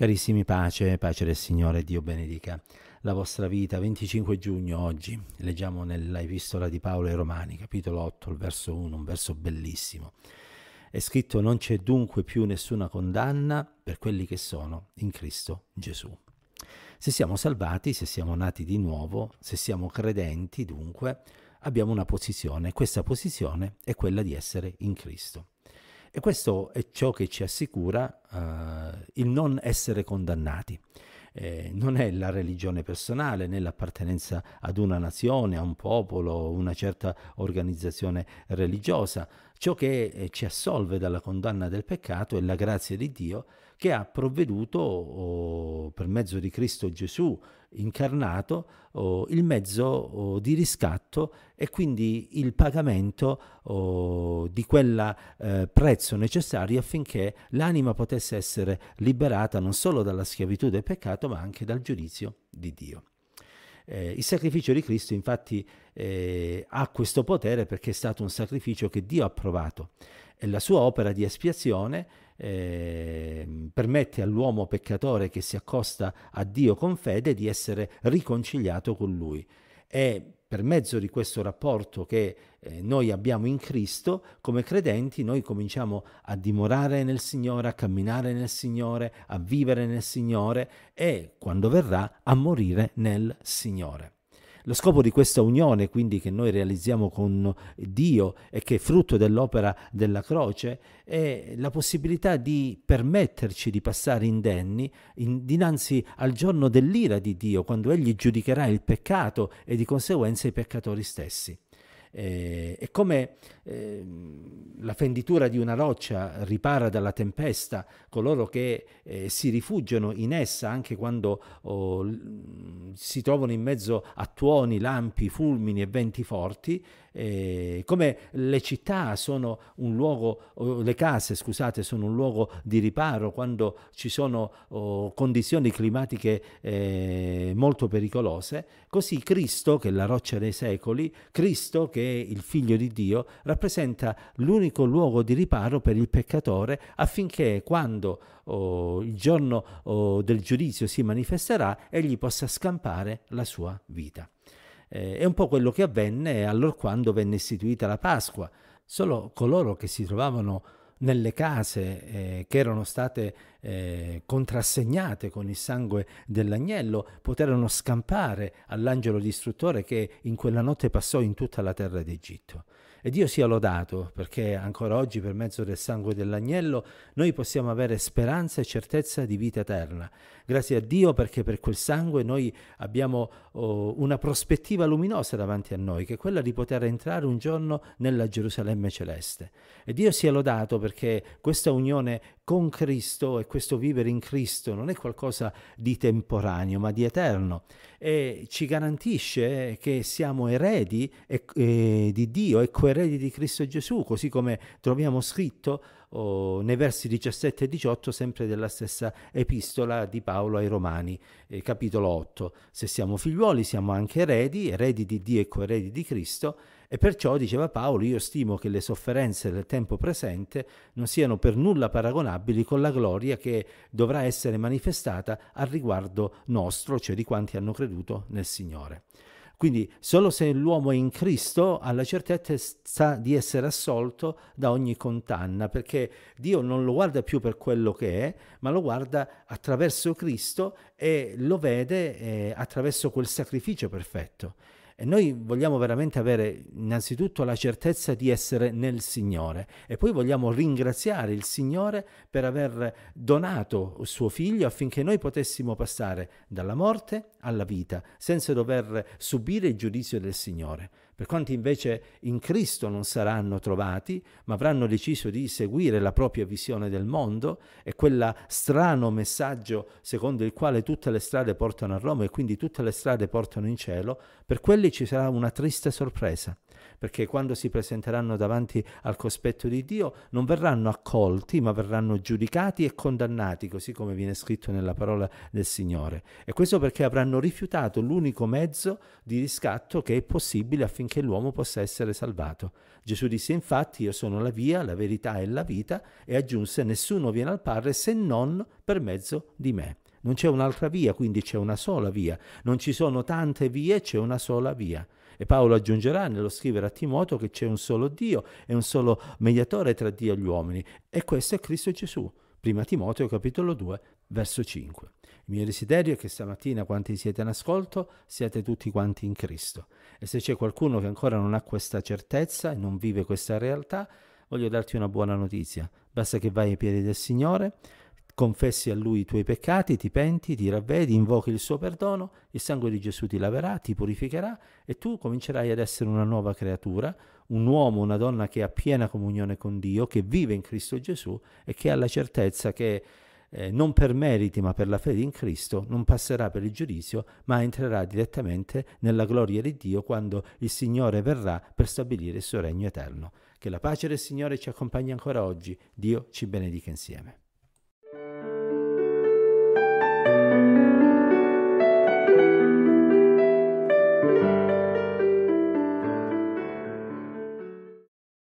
Carissimi pace, pace del Signore, Dio benedica la vostra vita. 25 giugno oggi, leggiamo nell'epistola di Paolo ai Romani, capitolo 8, il verso 1, un verso bellissimo. È scritto non c'è dunque più nessuna condanna per quelli che sono in Cristo Gesù. Se siamo salvati, se siamo nati di nuovo, se siamo credenti dunque, abbiamo una posizione, questa posizione è quella di essere in Cristo. E questo è ciò che ci assicura eh, il non essere condannati. Eh, non è la religione personale né l'appartenenza ad una nazione, a un popolo, una certa organizzazione religiosa. Ciò che eh, ci assolve dalla condanna del peccato è la grazia di Dio che ha provveduto oh, per mezzo di Cristo Gesù incarnato oh, il mezzo oh, di riscatto e quindi il pagamento di quel eh, prezzo necessario affinché l'anima potesse essere liberata non solo dalla schiavitù del peccato ma anche dal giudizio di Dio. Eh, il sacrificio di Cristo infatti eh, ha questo potere perché è stato un sacrificio che Dio ha provato e la sua opera di espiazione eh, permette all'uomo peccatore che si accosta a Dio con fede di essere riconciliato con lui. E per mezzo di questo rapporto che eh, noi abbiamo in Cristo, come credenti, noi cominciamo a dimorare nel Signore, a camminare nel Signore, a vivere nel Signore e, quando verrà, a morire nel Signore. Lo scopo di questa unione, quindi, che noi realizziamo con Dio e che è frutto dell'opera della croce, è la possibilità di permetterci di passare indenni in, dinanzi al giorno dell'ira di Dio, quando Egli giudicherà il peccato e di conseguenza i peccatori stessi. Eh, è come eh, la fenditura di una roccia ripara dalla tempesta coloro che eh, si rifugiano in essa anche quando oh, si trovano in mezzo a tuoni, lampi, fulmini e venti forti, eh, come le città sono un luogo, le case scusate, sono un luogo di riparo quando ci sono oh, condizioni climatiche eh, molto pericolose, così Cristo, che è la roccia dei secoli, Cristo che che è il Figlio di Dio, rappresenta l'unico luogo di riparo per il peccatore affinché quando oh, il giorno oh, del giudizio si manifesterà, egli possa scampare la sua vita. Eh, è un po' quello che avvenne allora quando venne istituita la Pasqua. Solo coloro che si trovavano nelle case eh, che erano state eh, contrassegnate con il sangue dell'agnello poterono scampare all'angelo distruttore che in quella notte passò in tutta la terra d'Egitto. E Dio sia lodato, perché ancora oggi, per mezzo del sangue dell'agnello, noi possiamo avere speranza e certezza di vita eterna. Grazie a Dio perché per quel sangue noi abbiamo oh, una prospettiva luminosa davanti a noi, che è quella di poter entrare un giorno nella Gerusalemme celeste. E Dio sia lodato perché questa unione con Cristo e questo vivere in Cristo non è qualcosa di temporaneo, ma di eterno e ci garantisce che siamo eredi e, e, di Dio e coerenti eredi di Cristo Gesù, così come troviamo scritto oh, nei versi 17 e 18 sempre della stessa epistola di Paolo ai Romani, eh, capitolo 8. Se siamo figliuoli siamo anche eredi, eredi di Dio e coeredi di Cristo, e perciò, diceva Paolo, io stimo che le sofferenze del tempo presente non siano per nulla paragonabili con la gloria che dovrà essere manifestata al riguardo nostro, cioè di quanti hanno creduto nel Signore. Quindi solo se l'uomo è in Cristo ha la certezza di essere assolto da ogni condanna, perché Dio non lo guarda più per quello che è, ma lo guarda attraverso Cristo e lo vede eh, attraverso quel sacrificio perfetto. E noi vogliamo veramente avere innanzitutto la certezza di essere nel Signore e poi vogliamo ringraziare il Signore per aver donato suo figlio affinché noi potessimo passare dalla morte alla vita senza dover subire il giudizio del Signore. Per quanti invece in Cristo non saranno trovati, ma avranno deciso di seguire la propria visione del mondo e quel strano messaggio secondo il quale tutte le strade portano a Roma e quindi tutte le strade portano in cielo, per quelli ci sarà una triste sorpresa, perché quando si presenteranno davanti al cospetto di Dio non verranno accolti, ma verranno giudicati e condannati, così come viene scritto nella parola del Signore. E questo perché avranno rifiutato l'unico mezzo di riscatto che è possibile affinché affinché l'uomo possa essere salvato. Gesù disse infatti io sono la via, la verità e la vita e aggiunse nessuno viene al Padre se non per mezzo di me. Non c'è un'altra via, quindi c'è una sola via. Non ci sono tante vie, c'è una sola via. E Paolo aggiungerà nello scrivere a Timoteo che c'è un solo Dio e un solo mediatore tra Dio e gli uomini. E questo è Cristo Gesù. Prima Timoteo capitolo 2, verso 5. Il mio desiderio è che stamattina quanti siete in ascolto siate tutti quanti in Cristo. E se c'è qualcuno che ancora non ha questa certezza e non vive questa realtà, voglio darti una buona notizia. Basta che vai ai piedi del Signore, confessi a Lui i tuoi peccati, ti penti, ti ravvedi, invochi il suo perdono, il sangue di Gesù ti laverà, ti purificherà e tu comincerai ad essere una nuova creatura, un uomo, una donna che ha piena comunione con Dio, che vive in Cristo Gesù e che ha la certezza che eh, non per meriti ma per la fede in Cristo, non passerà per il giudizio ma entrerà direttamente nella gloria di Dio quando il Signore verrà per stabilire il suo regno eterno. Che la pace del Signore ci accompagni ancora oggi. Dio ci benedica insieme.